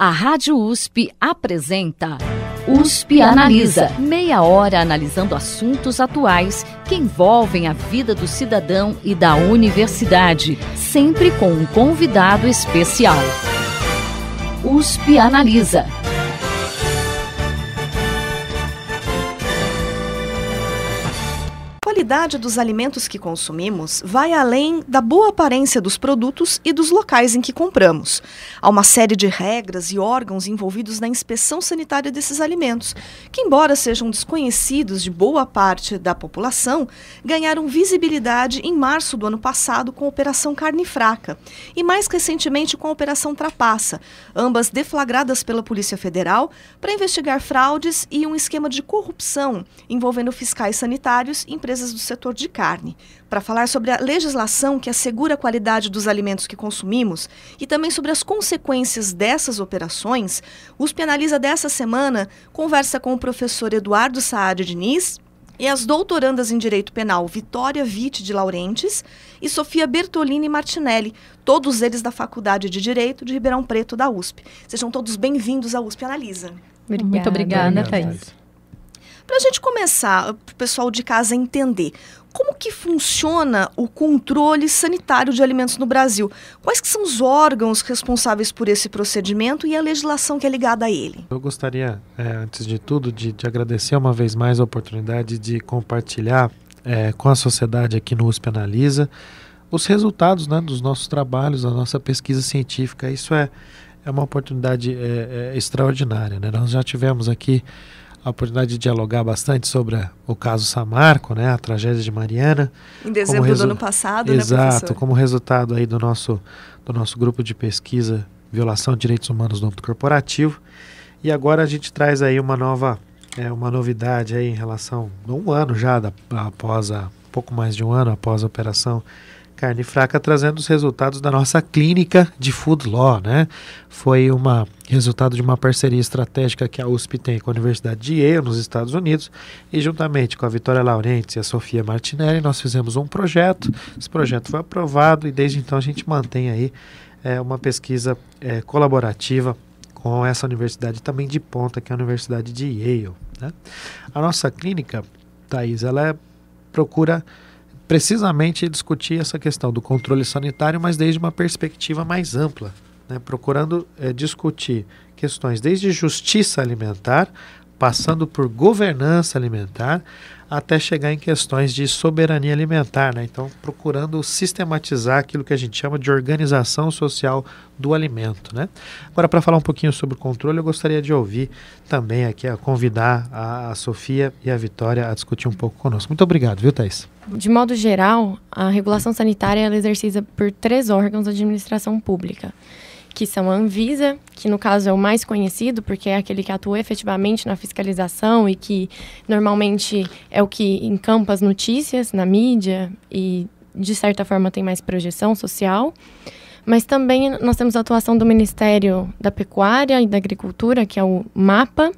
A Rádio USP apresenta USP Analisa. Meia hora analisando assuntos atuais que envolvem a vida do cidadão e da universidade, sempre com um convidado especial. USP Analisa. qualidade dos alimentos que consumimos vai além da boa aparência dos produtos e dos locais em que compramos. Há uma série de regras e órgãos envolvidos na inspeção sanitária desses alimentos, que, embora sejam desconhecidos de boa parte da população, ganharam visibilidade em março do ano passado com a Operação Carne Fraca e, mais recentemente, com a Operação Trapaça, ambas deflagradas pela Polícia Federal para investigar fraudes e um esquema de corrupção envolvendo fiscais sanitários, empresas do do setor de carne, para falar sobre a legislação que assegura a qualidade dos alimentos que consumimos e também sobre as consequências dessas operações, o USP Analisa dessa semana conversa com o professor Eduardo Saad Diniz, e as doutorandas em Direito Penal Vitória Vitti de Laurentes e Sofia Bertolini Martinelli, todos eles da Faculdade de Direito de Ribeirão Preto da USP. Sejam todos bem-vindos à USP Analisa. Obrigada. Muito obrigada, obrigada Thaís. Para a gente começar, para o pessoal de casa entender, como que funciona o controle sanitário de alimentos no Brasil? Quais que são os órgãos responsáveis por esse procedimento e a legislação que é ligada a ele? Eu gostaria, é, antes de tudo, de, de, agradecer uma vez mais a oportunidade de compartilhar é, com a sociedade aqui no USP Analisa os resultados né, dos nossos trabalhos, da nossa pesquisa científica. Isso é, é uma oportunidade é, é extraordinária. Né? Nós já tivemos aqui a oportunidade de dialogar bastante sobre o caso Samarco, né, a tragédia de Mariana. Em dezembro resu... do ano passado, né, Exato, né, como resultado aí do nosso, do nosso grupo de pesquisa Violação de Direitos Humanos no âmbito corporativo. E agora a gente traz aí uma nova, é, uma novidade aí em relação, um ano já da, após a, pouco mais de um ano após a operação Carne Fraca trazendo os resultados da nossa clínica de food law, né? Foi uma resultado de uma parceria estratégica que a USP tem com a Universidade de Yale nos Estados Unidos e juntamente com a Vitória Laurenti e a Sofia Martinelli nós fizemos um projeto. Esse projeto foi aprovado e desde então a gente mantém aí é, uma pesquisa é, colaborativa com essa universidade também de ponta que é a Universidade de Yale. Né? A nossa clínica, Thais, ela é, procura precisamente discutir essa questão do controle sanitário, mas desde uma perspectiva mais ampla, né? procurando é, discutir questões desde justiça alimentar, passando por governança alimentar, até chegar em questões de soberania alimentar, né? Então, procurando sistematizar aquilo que a gente chama de organização social do alimento, né? Agora, para falar um pouquinho sobre o controle, eu gostaria de ouvir também aqui, a convidar a, a Sofia e a Vitória a discutir um pouco conosco. Muito obrigado, viu, Thais? De modo geral, a regulação sanitária é exercida por três órgãos da administração pública que são a Anvisa, que no caso é o mais conhecido, porque é aquele que atua efetivamente na fiscalização e que normalmente é o que encampa as notícias na mídia e, de certa forma, tem mais projeção social. Mas também nós temos a atuação do Ministério da Pecuária e da Agricultura, que é o MAPA,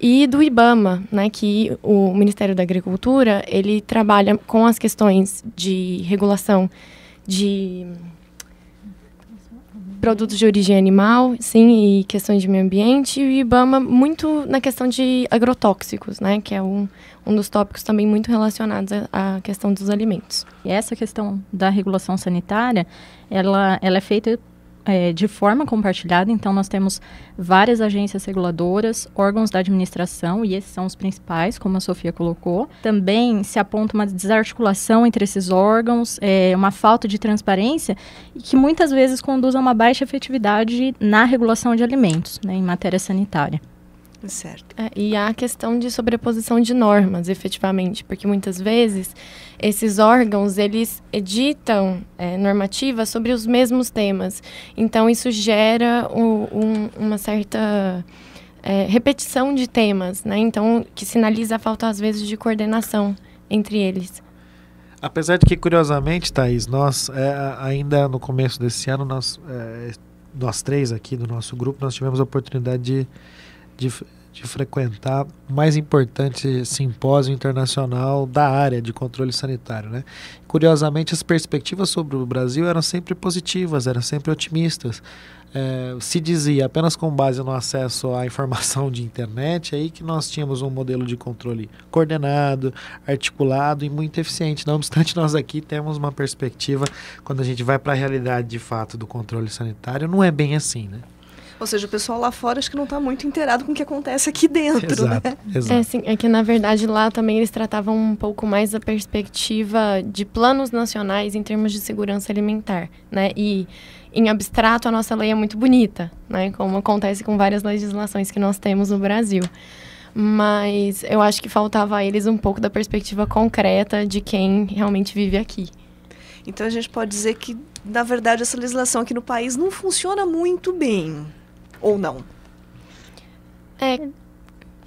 e do IBAMA, né, que o Ministério da Agricultura, ele trabalha com as questões de regulação de produtos de origem animal, sim, e questões de meio ambiente, e o IBAMA muito na questão de agrotóxicos, né, que é um, um dos tópicos também muito relacionados à, à questão dos alimentos. E essa questão da regulação sanitária, ela, ela é feita é, de forma compartilhada, então nós temos várias agências reguladoras, órgãos da administração, e esses são os principais, como a Sofia colocou. Também se aponta uma desarticulação entre esses órgãos, é, uma falta de transparência, e que muitas vezes conduz a uma baixa efetividade na regulação de alimentos, né, em matéria sanitária. Certo. É, e há a questão de sobreposição de normas, efetivamente, porque muitas vezes esses órgãos eles editam é, normativas sobre os mesmos temas. Então isso gera o, um, uma certa é, repetição de temas, né? Então que sinaliza a falta às vezes de coordenação entre eles. Apesar de que curiosamente, Thaís, nós é, ainda no começo desse ano nós é, nós três aqui do nosso grupo nós tivemos a oportunidade de de de frequentar o mais importante simpósio internacional da área de controle sanitário. Né? Curiosamente, as perspectivas sobre o Brasil eram sempre positivas, eram sempre otimistas. É, se dizia apenas com base no acesso à informação de internet é aí que nós tínhamos um modelo de controle coordenado, articulado e muito eficiente. Não obstante, nós aqui temos uma perspectiva quando a gente vai para a realidade de fato do controle sanitário, não é bem assim, né? Ou seja, o pessoal lá fora acho que não está muito inteirado com o que acontece aqui dentro. Né? Exato, né? exato. É, sim é que na verdade lá também eles tratavam um pouco mais a perspectiva de planos nacionais em termos de segurança alimentar, né? E em abstrato a nossa lei é muito bonita, né? Como acontece com várias legislações que nós temos no Brasil mas eu acho que faltava a eles um pouco da perspectiva concreta de quem realmente vive aqui. Então a gente pode dizer que, na verdade, essa legislação aqui no país não funciona muito bem ou não? É,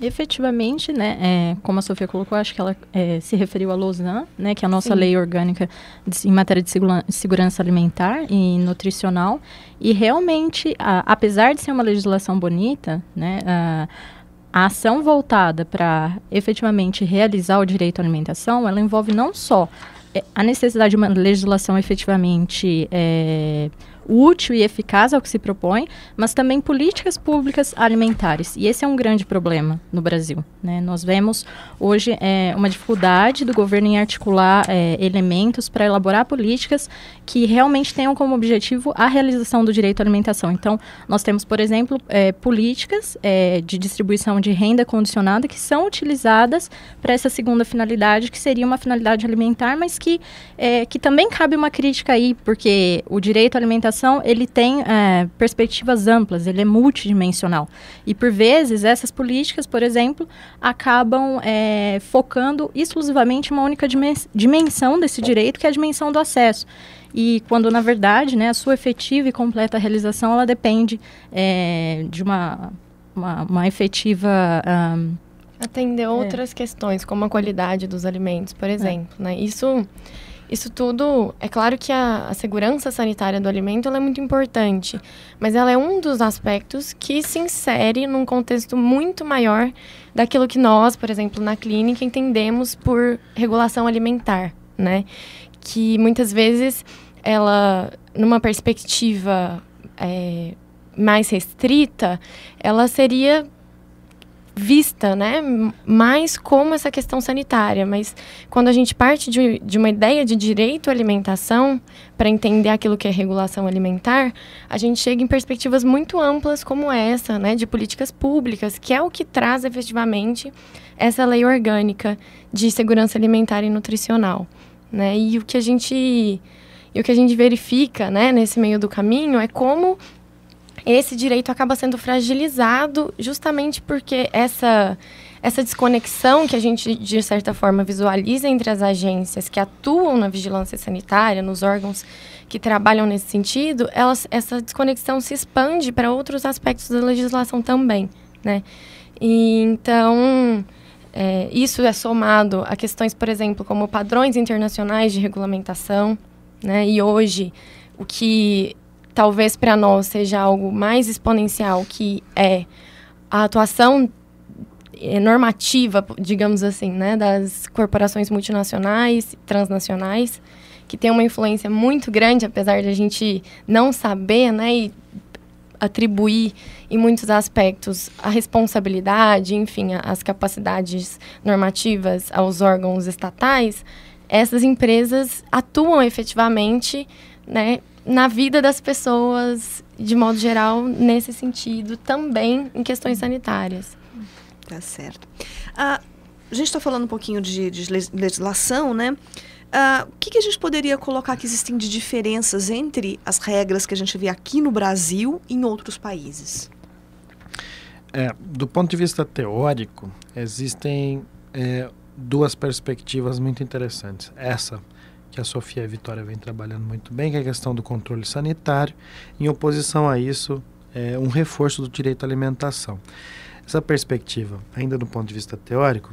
efetivamente, né, é, como a Sofia colocou, acho que ela é, se referiu à Lausanne, né, que é a nossa Sim. lei orgânica de, em matéria de segurança alimentar e nutricional. E realmente, a, apesar de ser uma legislação bonita, né, a, a ação voltada para efetivamente realizar o direito à alimentação, ela envolve não só é, a necessidade de uma legislação efetivamente é, útil e eficaz ao que se propõe, mas também políticas públicas alimentares. E esse é um grande problema no Brasil. Né? Nós vemos hoje é, uma dificuldade do governo em articular é, elementos para elaborar políticas que realmente tenham como objetivo a realização do direito à alimentação. Então, nós temos, por exemplo, é, políticas é, de distribuição de renda condicionada que são utilizadas para essa segunda finalidade, que seria uma finalidade alimentar, mas que, é, que também cabe uma crítica aí, porque o direito à alimentação ele tem é, perspectivas amplas, ele é multidimensional. E por vezes essas políticas, por exemplo, acabam é, focando exclusivamente uma única dimensão desse direito, que é a dimensão do acesso. E quando, na verdade, né, a sua efetiva e completa realização, ela depende é, de uma, uma, uma efetiva... Um, Atender outras questões, como a qualidade dos alimentos, por é. exemplo. Né? Isso isso tudo, é claro que a, a segurança sanitária do alimento é muito importante, mas ela é um dos aspectos que se insere num contexto muito maior daquilo que nós, por exemplo, na clínica entendemos por regulação alimentar, né? Que muitas vezes ela, numa perspectiva é, mais restrita, ela seria vista, né, mais como essa questão sanitária, mas quando a gente parte de, de uma ideia de direito à alimentação, para entender aquilo que é regulação alimentar, a gente chega em perspectivas muito amplas como essa, né, de políticas públicas, que é o que traz efetivamente essa lei orgânica de segurança alimentar e nutricional, né? E o que a gente e o que a gente verifica, né, nesse meio do caminho é como esse direito acaba sendo fragilizado justamente porque essa essa desconexão que a gente, de certa forma, visualiza entre as agências que atuam na vigilância sanitária, nos órgãos que trabalham nesse sentido, elas, essa desconexão se expande para outros aspectos da legislação também, né? E, então, é, isso é somado a questões, por exemplo, como padrões internacionais de regulamentação, né? E hoje, o que talvez para nós seja algo mais exponencial, que é a atuação é, normativa, digamos assim, né, das corporações multinacionais, transnacionais, que tem uma influência muito grande, apesar de a gente não saber, né, e atribuir em muitos aspectos a responsabilidade, enfim, as capacidades normativas aos órgãos estatais, essas empresas atuam efetivamente, né, na vida das pessoas, de modo geral, nesse sentido, também em questões sanitárias. Tá certo. Ah, a gente está falando um pouquinho de, de legislação, né? Ah, o que, que, a gente poderia colocar que existem de diferenças entre as regras que a gente vê aqui no Brasil e em outros países? É, do ponto de vista teórico, existem é, duas perspectivas muito interessantes. Essa que a Sofia Vitória vem trabalhando muito bem, que é a questão do controle sanitário. Em oposição a isso, é um reforço do direito à alimentação. Essa perspectiva, ainda do ponto de vista teórico,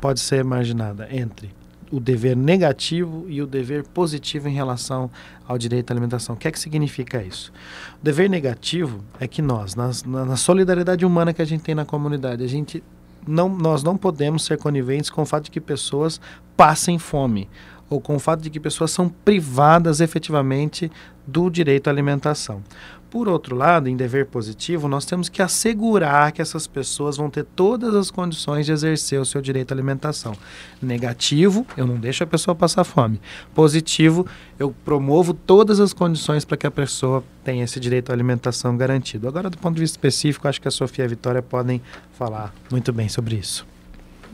pode ser imaginada entre o dever negativo e o dever positivo em relação ao direito à alimentação. O que é que significa isso? O dever negativo é que nós, nas, na, na solidariedade humana que a gente tem na comunidade, a gente não, nós não podemos ser coniventes com o fato de que pessoas passem fome ou com o fato de que pessoas são privadas efetivamente do direito à alimentação. Por outro lado, em dever positivo, nós temos que assegurar que essas pessoas vão ter todas as condições de exercer o seu direito à alimentação. Negativo, eu não deixo a pessoa passar fome. Positivo, eu promovo todas as condições para que a pessoa tenha esse direito à alimentação garantido. Agora, do ponto de vista específico, acho que a Sofia e a Vitória podem falar muito bem sobre isso.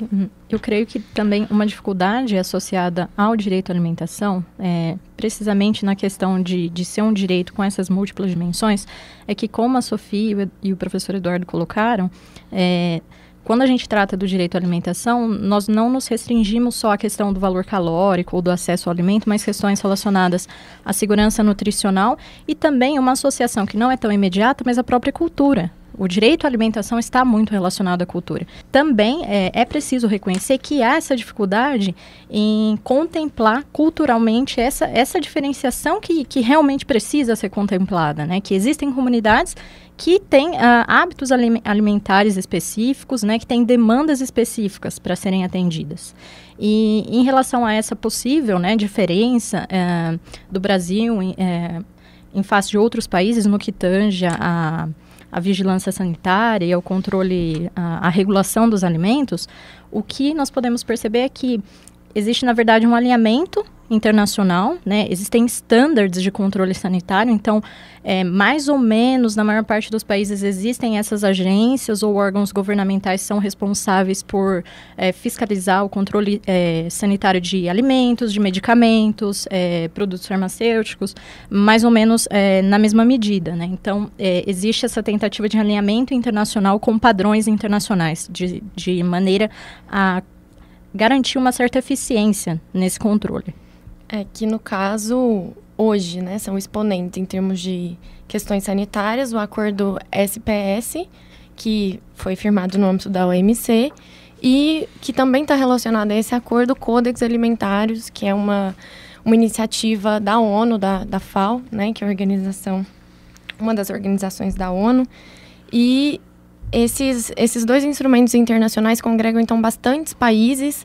Uhum. Eu creio que também uma dificuldade associada ao direito à alimentação, é, precisamente na questão de, de ser um direito com essas múltiplas dimensões, é que, como a Sofia e o professor Eduardo colocaram, é, quando a gente trata do direito à alimentação, nós não nos restringimos só à questão do valor calórico ou do acesso ao alimento, mas questões relacionadas à segurança nutricional e também uma associação que não é tão imediata, mas a própria cultura. O direito à alimentação está muito relacionado à cultura. Também é, é preciso reconhecer que há essa dificuldade em contemplar culturalmente essa, essa diferenciação que, que realmente precisa ser contemplada, né? Que existem comunidades que têm uh, hábitos alimentares específicos, né? Que têm demandas específicas para serem atendidas. E em relação a essa possível né, diferença uh, do Brasil em, uh, em face de outros países no que tange a a vigilância sanitária e ao controle, a regulação dos alimentos, o que nós podemos perceber é que existe, na verdade, um alinhamento internacional, né? Existem standards de controle sanitário, então, é, mais ou menos na maior parte dos países existem essas agências ou órgãos governamentais são responsáveis por é, fiscalizar o controle é, sanitário de alimentos, de medicamentos, é, produtos farmacêuticos, mais ou menos é, na mesma medida, né? Então, é, existe essa tentativa de alinhamento internacional com padrões internacionais, de, de maneira a garantir uma certa eficiência nesse controle. É que no caso, hoje, né, são exponentes em termos de questões sanitárias, o acordo SPS, que foi firmado no âmbito da OMC, e que também está relacionado a esse acordo Codex Alimentários, que é uma, uma iniciativa da ONU, da, da FAO, né, que é organização, uma das organizações da ONU, e esses, esses dois instrumentos internacionais congregam, então, bastantes países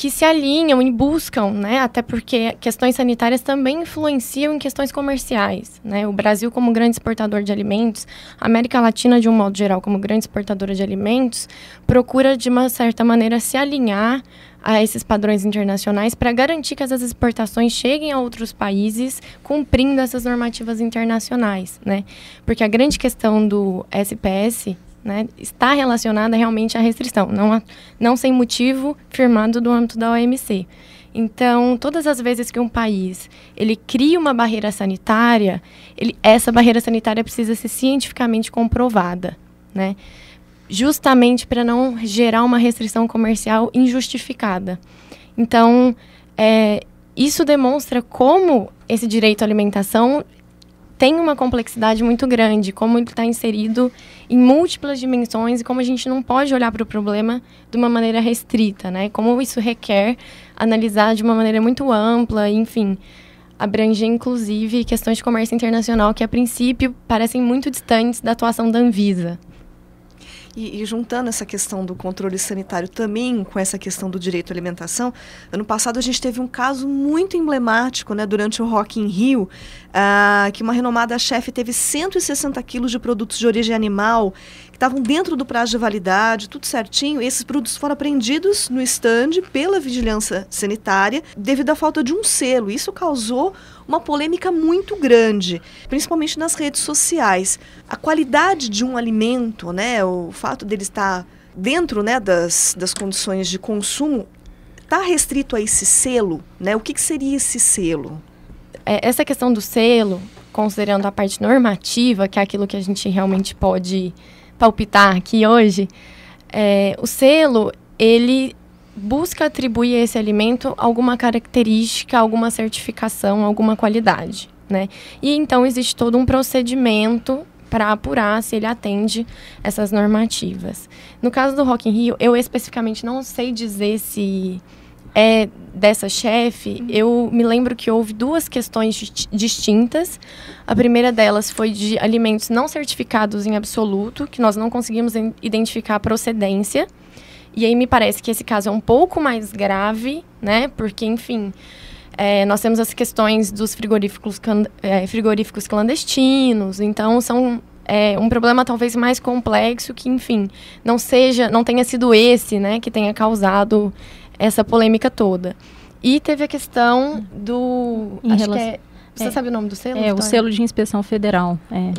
que se alinham e buscam, né? Até porque questões sanitárias também influenciam em questões comerciais, né? O Brasil como grande exportador de alimentos, a América Latina de um modo geral como grande exportadora de alimentos, procura de uma certa maneira se alinhar a esses padrões internacionais para garantir que essas exportações cheguem a outros países cumprindo essas normativas internacionais, né? Porque a grande questão do SPS né, está relacionada realmente à restrição, não, a, não sem motivo firmado do âmbito da OMC. Então, todas as vezes que um país ele cria uma barreira sanitária, ele, essa barreira sanitária precisa ser cientificamente comprovada, né? Justamente para não gerar uma restrição comercial injustificada. Então, é, isso demonstra como esse direito à alimentação tem uma complexidade muito grande, como ele está inserido em múltiplas dimensões e como a gente não pode olhar para o problema de uma maneira restrita, né? Como isso requer analisar de uma maneira muito ampla, enfim, abranger inclusive questões de comércio internacional que a princípio parecem muito distantes da atuação da Anvisa. E, e, juntando essa questão do controle sanitário também com essa questão do direito à alimentação, ano passado a gente teve um caso muito emblemático né, durante o Rock in Rio, ah, que uma renomada chefe teve 160 quilos de produtos de origem animal estavam dentro do prazo de validade, tudo certinho. Esses produtos foram apreendidos no estande pela vigilância sanitária devido à falta de um selo. Isso causou uma polêmica muito grande, principalmente nas redes sociais. A qualidade de um alimento, né, o fato dele estar dentro né, das, das condições de consumo, está restrito a esse selo? Né? O que, que seria esse selo? É, essa questão do selo, considerando a parte normativa, que é aquilo que a gente realmente pode palpitar aqui hoje, é, o selo, ele busca atribuir a esse alimento alguma característica, alguma certificação, alguma qualidade, né? E então existe todo um procedimento para apurar se ele atende essas normativas. No caso do Rock in Rio, eu especificamente não sei dizer se é, dessa chefe, uhum. eu me lembro que houve duas questões distintas. A primeira delas foi de alimentos não certificados em absoluto, que nós não conseguimos identificar a procedência. E aí me parece que esse caso é um pouco mais grave, né? Porque, enfim, é, nós temos as questões dos frigoríficos, é, frigoríficos clandestinos, então são é, um problema talvez mais complexo que, enfim, não seja, não tenha sido esse, né, que tenha causado essa polêmica toda. E teve a questão do. Em acho relação... que é, você é, sabe o nome do selo? É, Vitória? o selo de inspeção federal. É, é,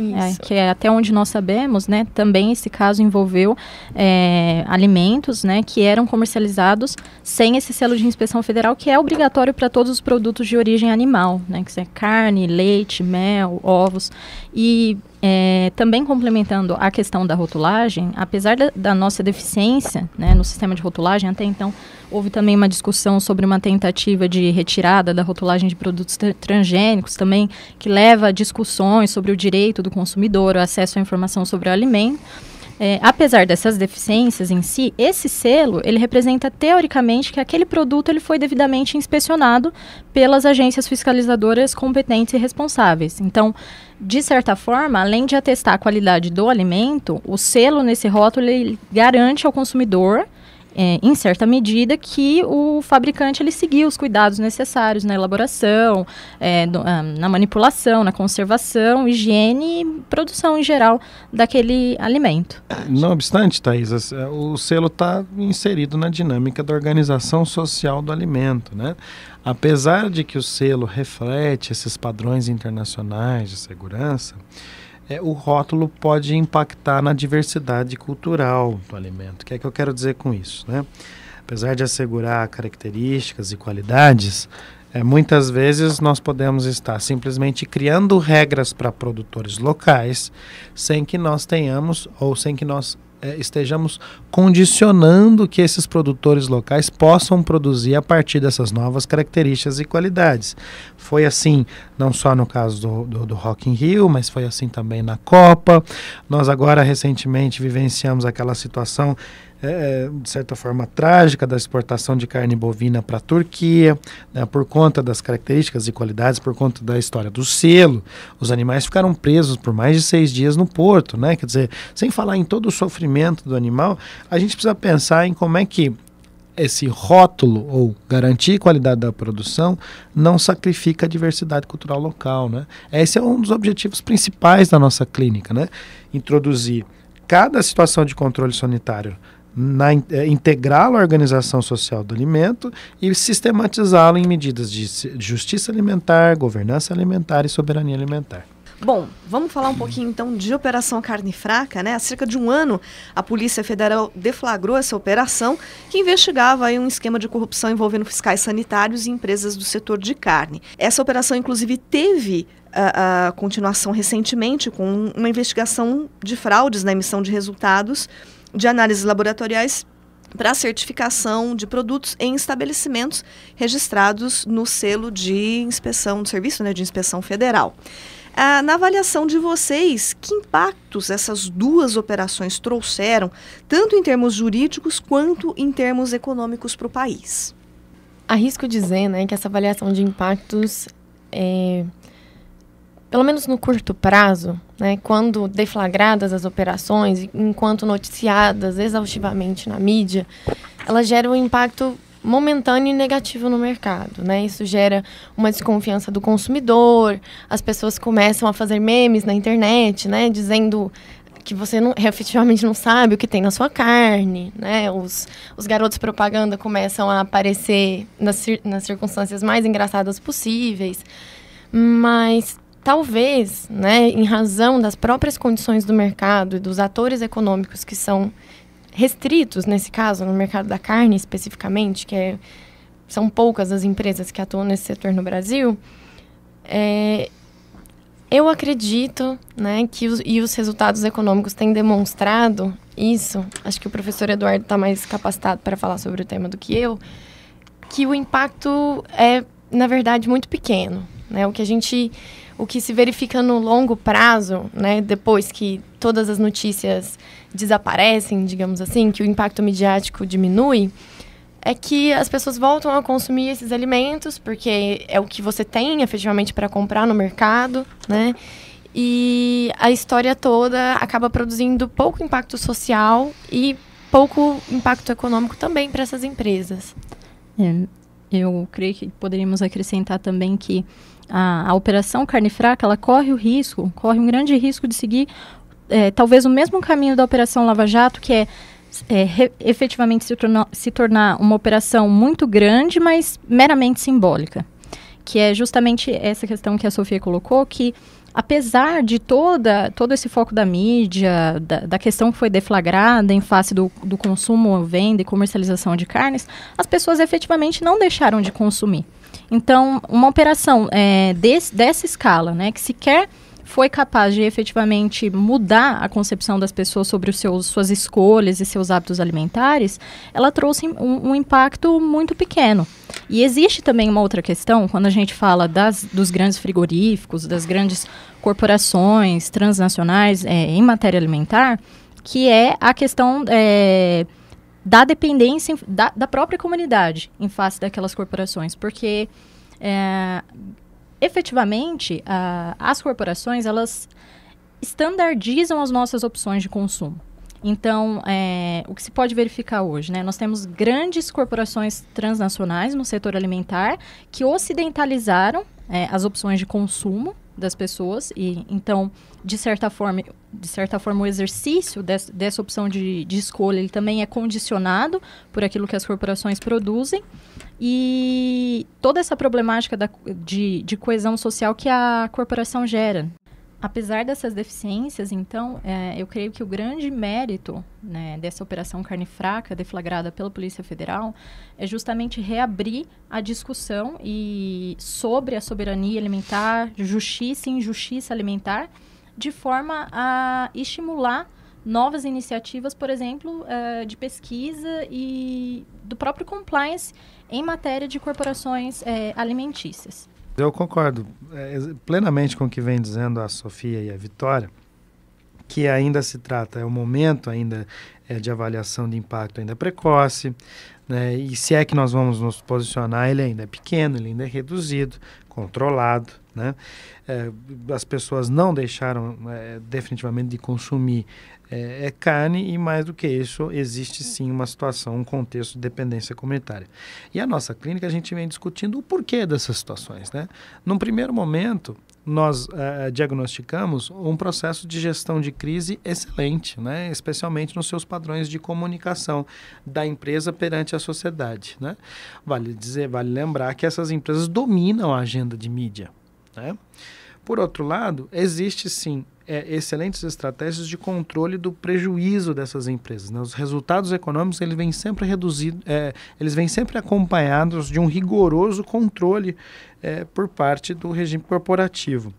que é até onde nós sabemos, né? Também esse caso envolveu é, alimentos, né? Que eram comercializados sem esse selo de inspeção federal, que é obrigatório para todos os produtos de origem animal, né? Que é carne, leite, mel, ovos. E é, também complementando a questão da rotulagem, apesar da, da nossa deficiência né, no sistema de rotulagem, até então houve também uma discussão sobre uma tentativa de retirada da rotulagem de produtos tra transgênicos também, que leva a discussões sobre o direito do consumidor, o acesso à informação sobre o alimento. É, apesar dessas deficiências em si, esse selo ele representa teoricamente que aquele produto ele foi devidamente inspecionado pelas agências fiscalizadoras competentes e responsáveis. Então, de certa forma, além de atestar a qualidade do alimento, o selo nesse rótulo ele garante ao consumidor é, em certa medida, que o fabricante ele seguiu os cuidados necessários na elaboração, é, do, ah, na manipulação, na conservação, higiene e produção em geral daquele alimento. Não obstante, Thais, é, o selo está inserido na dinâmica da organização social do alimento, né? Apesar de que o selo reflete esses padrões internacionais de segurança, é, o rótulo pode impactar na diversidade cultural do alimento. O que é que eu quero dizer com isso? Né? Apesar de assegurar características e qualidades, é, muitas vezes nós podemos estar simplesmente criando regras para produtores locais sem que nós tenhamos ou sem que nós é, estejamos condicionando que esses produtores locais possam produzir a partir dessas novas características e qualidades. Foi assim, não só no caso do, do, do Rock in Rio, mas foi assim também na Copa. Nós agora recentemente vivenciamos aquela situação é, de certa forma, trágica da exportação de carne bovina para a Turquia, né, por conta das características e qualidades, por conta da história do selo. Os animais ficaram presos por mais de seis dias no porto, né? Quer dizer, sem falar em todo o sofrimento do animal, a gente precisa pensar em como é que esse rótulo ou garantir qualidade da produção não sacrifica a diversidade cultural local, né? Esse é um dos objetivos principais da nossa clínica, né? Introduzir cada situação de controle sanitário na, é, integrá-lo à organização social do alimento e sistematizá-lo em medidas de justiça alimentar, governança alimentar e soberania alimentar. Bom, vamos falar um pouquinho então de Operação Carne Fraca, né? Há cerca de um ano, a Polícia Federal deflagrou essa operação que investigava aí, um esquema de corrupção envolvendo fiscais sanitários e empresas do setor de carne. Essa operação, inclusive, teve a ah, ah, continuação recentemente com uma investigação de fraudes na emissão de resultados de análises laboratoriais para certificação de produtos em estabelecimentos registrados no selo de inspeção do serviço, né, de inspeção federal. Ah, na avaliação de vocês, que impactos essas duas operações trouxeram, tanto em termos jurídicos quanto em termos econômicos para o país? Arrisco dizer né, que essa avaliação de impactos é, pelo menos no curto prazo, né, quando deflagradas as operações, enquanto noticiadas exaustivamente na mídia, elas geram um impacto momentâneo e negativo no mercado, né? Isso gera uma desconfiança do consumidor, as pessoas começam a fazer memes na internet, né, dizendo que você não, efetivamente não sabe o que tem na sua carne, né? Os, os garotos propaganda começam a aparecer nas, nas circunstâncias mais engraçadas possíveis. Mas talvez, né, em razão das próprias condições do mercado e dos atores econômicos que são restritos, nesse caso, no mercado da carne especificamente, que é, são poucas as empresas que atuam nesse setor no Brasil, é, eu acredito né, que os, e os resultados econômicos têm demonstrado isso. Acho que o professor Eduardo está mais capacitado para falar sobre o tema do que eu. Que o impacto é, na verdade, muito pequeno. Né? O que a gente o que se verifica no longo prazo, né, depois que todas as notícias desaparecem, digamos assim, que o impacto midiático diminui, é que as pessoas voltam a consumir esses alimentos, porque é o que você tem efetivamente para comprar no mercado, né? E a história toda acaba produzindo pouco impacto social e pouco impacto econômico também para essas empresas. É, eu creio que poderíamos acrescentar também que a, a operação carne fraca ela corre o risco, corre um grande risco de seguir é, talvez o mesmo caminho da operação Lava Jato, que é, é re, efetivamente se, se tornar uma operação muito grande, mas meramente simbólica, que é justamente essa questão que a Sofia colocou, que apesar de toda, todo esse foco da mídia, da, da questão que foi deflagrada em face do, do, consumo, venda e comercialização de carnes, as pessoas efetivamente não deixaram de consumir. Então, uma operação é, desse, dessa escala, né, que sequer foi capaz de efetivamente mudar a concepção das pessoas sobre os seus, suas escolhas e seus hábitos alimentares, ela trouxe um, um impacto muito pequeno. E existe também uma outra questão, quando a gente fala das, dos grandes frigoríficos, das grandes corporações transnacionais é, em matéria alimentar, que é a questão é, da dependência da, da, própria comunidade em face daquelas corporações. Porque é, efetivamente, ah, as corporações, elas estandardizam as nossas opções de consumo. Então, é, o que se pode verificar hoje, né? Nós temos grandes corporações transnacionais no setor alimentar que ocidentalizaram é, as opções de consumo das pessoas e então de certa forma de certa forma o exercício des, dessa opção de, de escolha ele também é condicionado por aquilo que as corporações produzem e toda essa problemática da, de, de coesão social que a corporação gera Apesar dessas deficiências, então, é, eu creio que o grande mérito né, dessa operação carne fraca deflagrada pela Polícia Federal é justamente reabrir a discussão e sobre a soberania alimentar, justiça e injustiça alimentar, de forma a estimular novas iniciativas, por exemplo, é, de pesquisa e do próprio compliance em matéria de corporações é, alimentícias. Eu concordo é, plenamente com o que vem dizendo a Sofia e a Vitória, que ainda se trata, é o momento ainda é, de avaliação de impacto ainda precoce, né? e se é que nós vamos nos posicionar, ele ainda é pequeno, ele ainda é reduzido, controlado. Né? É, as pessoas não deixaram é, definitivamente de consumir é, é, carne e mais do que isso existe sim uma situação, um contexto de dependência comunitária. E a nossa clínica a gente vem discutindo o porquê dessas situações, né? Num primeiro momento nós uh, diagnosticamos um processo de gestão de crise excelente, né? especialmente nos seus padrões de comunicação da empresa perante a sociedade. Né? Vale dizer, vale lembrar que essas empresas dominam a agenda de mídia. Né? Por outro lado, existe sim é, excelentes estratégias de controle do prejuízo dessas empresas. Né? Os resultados econômicos eles vêm sempre reduzidos, é, eles vêm sempre acompanhados de um rigoroso controle é, por parte do regime corporativo.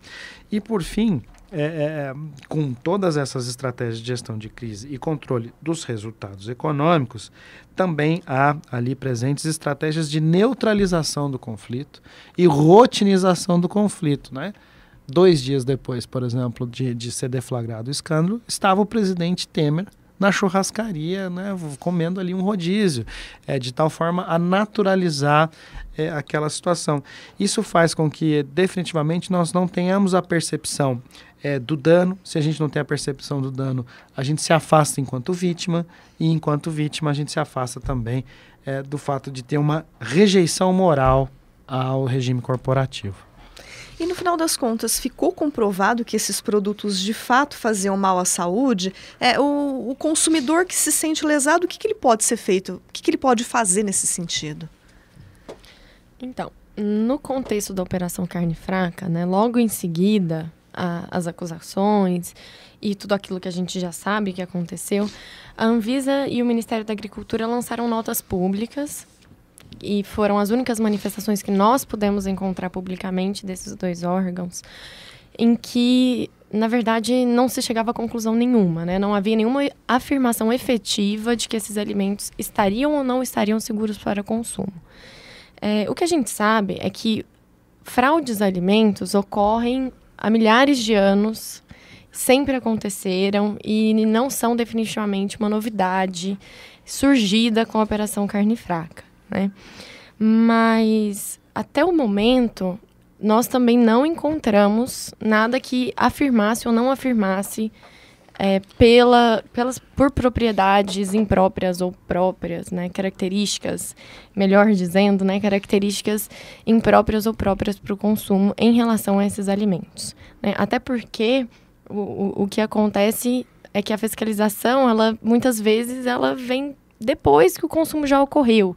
E por fim, é, é, com todas essas estratégias de gestão de crise e controle dos resultados econômicos, também há ali presentes estratégias de neutralização do conflito e rotinização do conflito, né? dois dias depois, por exemplo, de, de ser deflagrado o escândalo, estava o presidente Temer na churrascaria, né, comendo ali um rodízio, é, de tal forma a naturalizar é, aquela situação. Isso faz com que definitivamente nós não tenhamos a percepção é, do dano. Se a gente não tem a percepção do dano, a gente se afasta enquanto vítima e enquanto vítima a gente se afasta também é, do fato de ter uma rejeição moral ao regime corporativo. E no final das contas, ficou comprovado que esses produtos de fato faziam mal à saúde? É, o, o consumidor que se sente lesado, o que, que ele pode ser feito? O que, que ele pode fazer nesse sentido? Então, no contexto da Operação Carne Fraca, né, logo em seguida, a, as acusações e tudo aquilo que a gente já sabe que aconteceu, a Anvisa e o Ministério da Agricultura lançaram notas públicas e foram as únicas manifestações que nós pudemos encontrar publicamente desses dois órgãos, em que, na verdade, não se chegava a conclusão nenhuma, né? Não havia nenhuma afirmação efetiva de que esses alimentos estariam ou não estariam seguros para consumo. É, o que a gente sabe é que fraudes a alimentos ocorrem há milhares de anos, sempre aconteceram e não são definitivamente uma novidade surgida com a Operação Carne Fraca né? Mas até o momento, nós também não encontramos nada que afirmasse ou não afirmasse é, pela, pelas, por propriedades impróprias ou próprias, né? Características, melhor dizendo, né? Características impróprias ou próprias para o consumo em relação a esses alimentos. Né? Até porque o, o, o que acontece é que a fiscalização, ela muitas vezes ela vem depois que o consumo já ocorreu.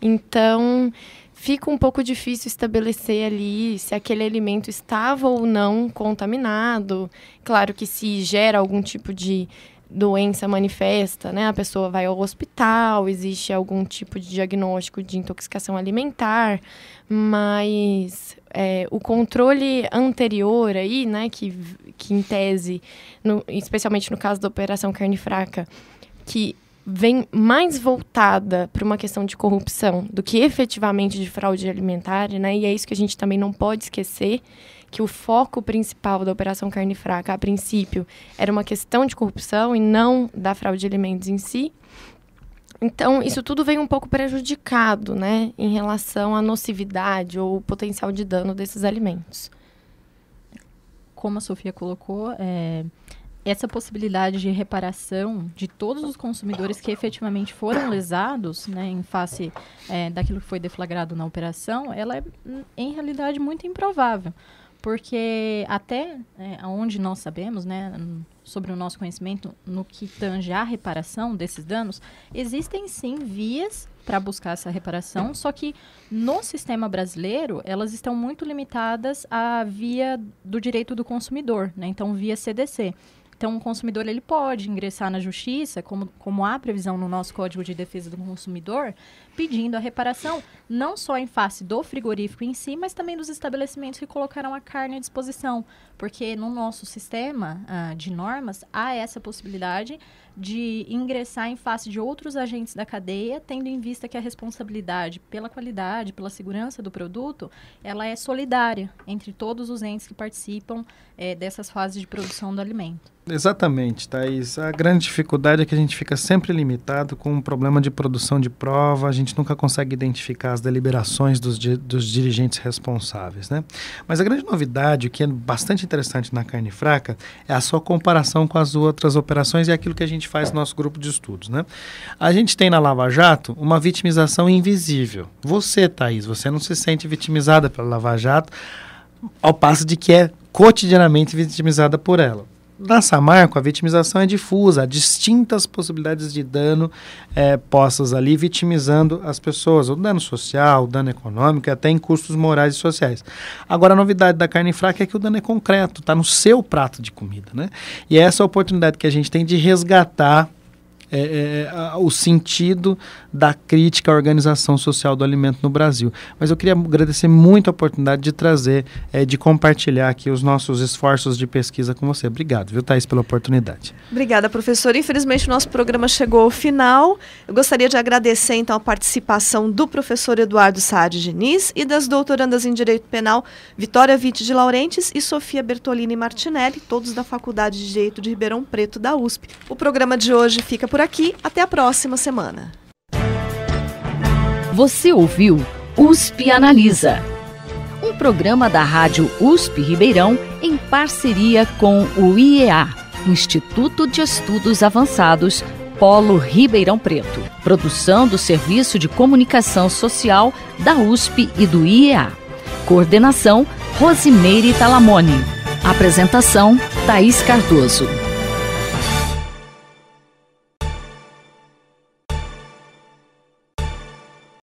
Então, fica um pouco difícil estabelecer ali se aquele alimento estava ou não contaminado. Claro que se gera algum tipo de doença manifesta, né? A pessoa vai ao hospital, existe algum tipo de diagnóstico de intoxicação alimentar, mas é, o controle anterior aí, né? Que, que em tese, no, especialmente no caso da Operação Carne Fraca, que vem mais voltada para uma questão de corrupção do que efetivamente de fraude alimentar, né? E é isso que a gente também não pode esquecer que o foco principal da Operação Carne Fraca, a princípio, era uma questão de corrupção e não da fraude de alimentos em si. Então, isso tudo vem um pouco prejudicado, né, em relação à nocividade ou potencial de dano desses alimentos. Como a Sofia colocou, é, essa possibilidade de reparação de todos os consumidores que efetivamente foram lesados né, em face é, daquilo que foi deflagrado na operação, ela é, em realidade, muito improvável. Porque até é, onde nós sabemos, né, sobre o nosso conhecimento, no que tange à reparação desses danos, existem sim vias para buscar essa reparação, só que no sistema brasileiro elas estão muito limitadas à via do direito do consumidor, né? então via CDC. Então, o consumidor ele pode ingressar na justiça, como, como há previsão no nosso Código de Defesa do Consumidor, pedindo a reparação, não só em face do frigorífico em si, mas também dos estabelecimentos que colocaram a carne à disposição. Porque no nosso sistema ah, de normas há essa possibilidade de ingressar em face de outros agentes da cadeia, tendo em vista que a responsabilidade pela qualidade, pela segurança do produto, ela é solidária entre todos os entes que participam eh, dessas fases de produção do alimento. Exatamente, Thais. A grande dificuldade é que a gente fica sempre limitado com o um problema de produção de prova, a gente gente nunca consegue identificar as deliberações dos, dos dirigentes responsáveis. Né? Mas a grande novidade, o que é bastante interessante na carne fraca, é a sua comparação com as outras operações e aquilo que a gente faz no nosso grupo de estudos. Né? A gente tem na Lava Jato uma vitimização invisível. Você, Thaís, você não se sente vitimizada pela Lava Jato, ao passo de que é cotidianamente vitimizada por ela. Na Samarco, a vitimização é difusa, há distintas possibilidades de dano é, eh, postas ali, vitimizando as pessoas, o dano social, o dano econômico, até em custos morais e sociais. Agora, a novidade da carne fraca é que o dano é concreto, está no seu prato de comida. Né? E essa é a oportunidade que a gente tem de resgatar é, é, é o sentido da crítica à organização social do alimento no Brasil. Mas eu queria agradecer muito a oportunidade de trazer, é, de compartilhar aqui os nossos esforços de pesquisa com você. Obrigado, viu, Thais, pela oportunidade. Obrigada, professor. Infelizmente, o nosso programa chegou ao final. Eu gostaria de agradecer, então, a participação do professor Eduardo Saad Diniz e das doutorandas em Direito Penal Vitória Vitti de Laurentes e Sofia Bertolini Martinelli, todos da Faculdade de Direito de Ribeirão Preto da USP. O programa de hoje fica por aqui aqui, até a próxima semana. Você ouviu USP Analisa, um programa da Rádio USP Ribeirão em parceria com o IEA, Instituto de Estudos Avançados, Polo Ribeirão Preto, produção do Serviço de Comunicação Social da USP e do IEA. Coordenação Rosimeire Talamone. Apresentação Thaís Cardoso.